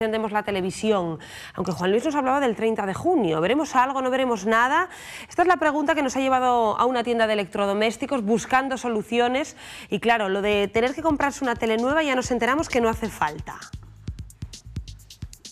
entendemos la televisión, aunque Juan Luis nos hablaba del 30 de junio. ¿Veremos algo? ¿No veremos nada? Esta es la pregunta que nos ha llevado a una tienda de electrodomésticos buscando soluciones. Y claro, lo de tener que comprarse una tele nueva ya nos enteramos que no hace falta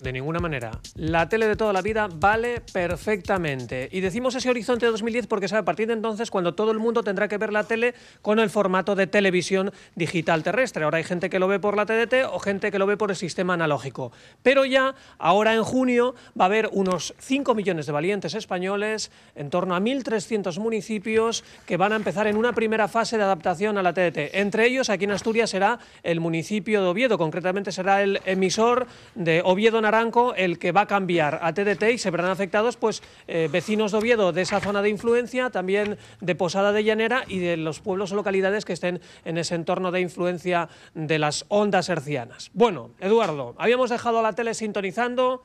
de ninguna manera. La tele de toda la vida vale perfectamente. Y decimos ese horizonte de 2010 porque sabe a partir de entonces cuando todo el mundo tendrá que ver la tele con el formato de televisión digital terrestre. Ahora hay gente que lo ve por la TDT o gente que lo ve por el sistema analógico. Pero ya, ahora en junio, va a haber unos 5 millones de valientes españoles, en torno a 1.300 municipios, que van a empezar en una primera fase de adaptación a la TDT. Entre ellos, aquí en Asturias será el municipio de Oviedo, concretamente será el emisor de Oviedo Aranco el que va a cambiar a TDT y se verán afectados pues eh, vecinos de Oviedo de esa zona de influencia, también de Posada de Llanera y de los pueblos o localidades que estén en ese entorno de influencia de las ondas hercianas. Bueno, Eduardo, habíamos dejado la tele sintonizando.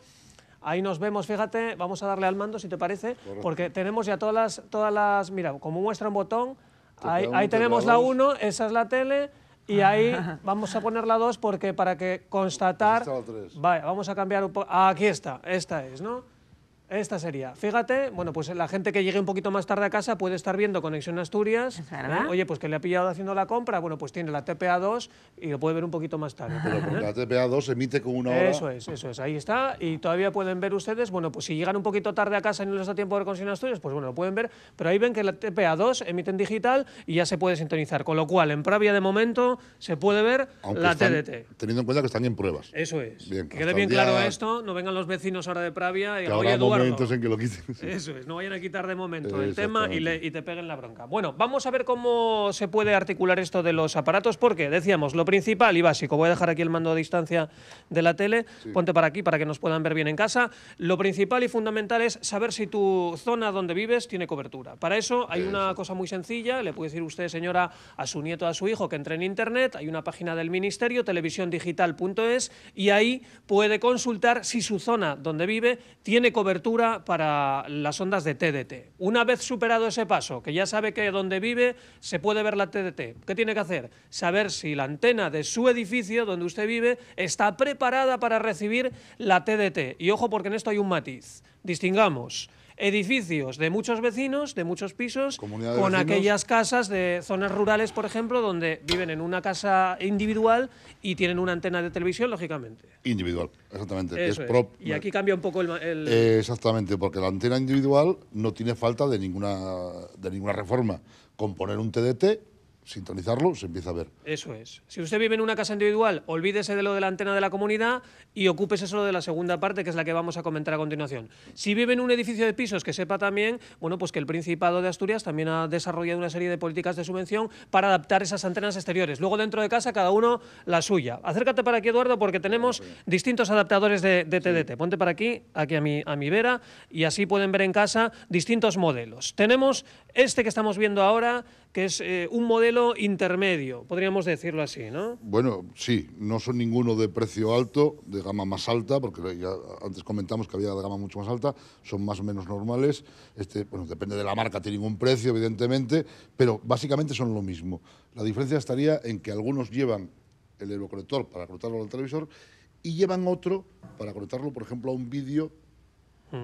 Ahí nos vemos, fíjate, vamos a darle al mando si te parece, porque tenemos ya todas las, todas las, mira, como muestra un botón, ahí, ahí tenemos la 1, esa es la tele, y ahí vamos a poner la 2 porque para que constatar... Vale, vamos a cambiar un poco... Aquí está, esta es, ¿no? Esta sería. Fíjate, bueno, pues la gente que llegue un poquito más tarde a casa puede estar viendo Conexión Asturias. ¿eh? Oye, pues que le ha pillado haciendo la compra, bueno, pues tiene la TPA2 y lo puede ver un poquito más tarde. ¿Eh? la TPA2 emite con una hora. Eso es, eso es, ahí está. Y todavía pueden ver ustedes, bueno, pues si llegan un poquito tarde a casa y no les da tiempo de ver Conexión Asturias, pues bueno, lo pueden ver. Pero ahí ven que la TPA2 emite en digital y ya se puede sintonizar. Con lo cual, en Pravia de momento se puede ver la TDT. Teniendo en cuenta que están en pruebas. Eso es. que pues quede bien claro esto, no vengan los vecinos ahora de Pravia y, eso es, no vayan a quitar de momento el tema y, te peguen la bronca. Bueno, vamos a ver cómo se puede articular esto de los aparatos, porque decíamos, lo principal y básico, voy a dejar aquí el mando a distancia de la tele, ponte para aquí para que nos puedan ver bien en casa. Lo principal y fundamental es saber si tu zona donde vives tiene cobertura. Para eso hay una cosa muy sencilla, le puede decir usted, señora, a su nieto, a su hijo, que entre en internet, hay una página del ministerio, televisiondigital.es, y ahí puede consultar si su zona donde vive tiene cobertura para las ondas de TDT. Una vez superado ese paso, que ya sabe que donde vive se puede ver la TDT, ¿qué tiene que hacer? Saber si la antena de su edificio, donde usted vive, está preparada para recibir la TDT. Y ojo porque en esto hay un matiz. Distingamos edificios de muchos vecinos, de muchos pisos, con aquellas casas de zonas rurales, por ejemplo, donde viven en una casa individual y tienen una antena de televisión, lógicamente. Individual, exactamente. Y aquí cambia un poco el... exactamente, porque la antena individual no tiene falta de ninguna, de ninguna reforma. Con poner un TDT sintonizarlo, se empieza a ver. Eso es. Si usted vive en una casa individual, olvídese de lo de la antena de la comunidad y ocúpese solo de la segunda parte, que es la que vamos a comentar a continuación. Si vive en un edificio de pisos, que sepa también, bueno, pues que el Principado de Asturias también ha desarrollado una serie de políticas de subvención para adaptar esas antenas exteriores. Luego dentro de casa, cada uno la suya. Acércate para aquí, Eduardo, porque tenemos distintos adaptadores de, TDT. Ponte para aquí, aquí a mi, a mi vera, y así pueden ver en casa distintos modelos. Tenemos este que estamos viendo ahora, que es eh, un modelo intermedio, podríamos decirlo así, ¿no? Bueno, sí, no son ninguno de precio alto, de gama más alta, porque ya antes comentamos que había de gama mucho más alta, son más o menos normales, este, bueno, depende de la marca, tiene ningún precio, evidentemente, pero básicamente son lo mismo. La diferencia estaría en que algunos llevan el euroconector para conectarlo al televisor y llevan otro para conectarlo, por ejemplo, a un vídeo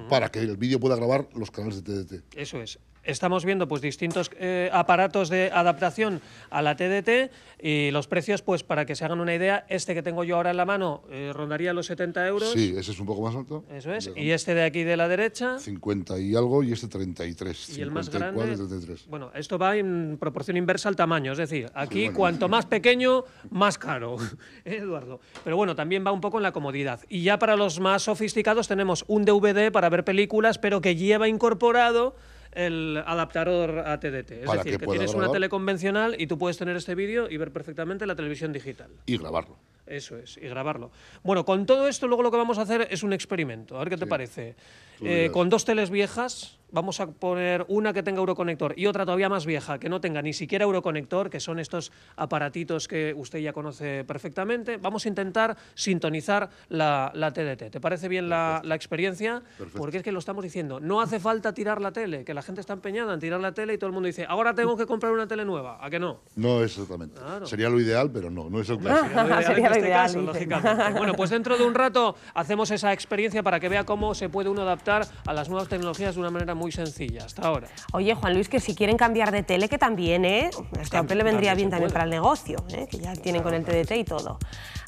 para que el vídeo pueda grabar los canales de TDT. Eso es estamos viendo pues distintos eh, aparatos de adaptación a la TDT y los precios, pues para que se hagan una idea, este que tengo yo ahora en la mano eh, rondaría los 70 euros. Sí, ese es un poco más alto. Eso es. Y este de aquí de la derecha. 50 y algo y este 33. Y el más grande. 33. Bueno, esto va en proporción inversa al tamaño, es decir, aquí cuanto más pequeño, más caro, ¿eh, Eduardo. Pero bueno, también va un poco en la comodidad. Y ya para los más sofisticados tenemos un DVD para ver películas, pero que lleva incorporado el adaptador ATDT. Es decir, que, tienes una tele convencional y tú puedes tener este vídeo y ver perfectamente la televisión digital. Y grabarlo. Eso es, y grabarlo. Bueno, con todo esto luego lo que vamos a hacer es un experimento, a ver qué te parece. Eh, con dos teles viejas, vamos a poner una que tenga euroconector y otra todavía más vieja, que no tenga ni siquiera euroconector, que son estos aparatitos que usted ya conoce perfectamente, vamos a intentar sintonizar la, TDT. ¿Te parece bien la, experiencia? Porque es que lo estamos diciendo, no hace falta tirar la tele, que la gente está empeñada en tirar la tele y todo el mundo dice, ahora tengo que comprar una tele nueva, ¿a que no? No, exactamente. Sería lo ideal, pero no, no es el caso. Sería, lo ideal, este Bueno, pues dentro de un rato hacemos esa experiencia para que vea cómo se puede uno adaptar a las nuevas tecnologías de una manera muy sencilla hasta ahora. Oye, Juan Luis, que si quieren cambiar de tele, que también, ¿eh? Este papel le vendría bien también para el negocio, ¿eh? que ya tienen con el TDT y todo.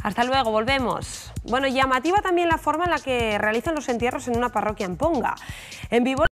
Hasta luego, volvemos. Bueno, llamativa también la forma en la que realizan los entierros en una parroquia en Ponga. En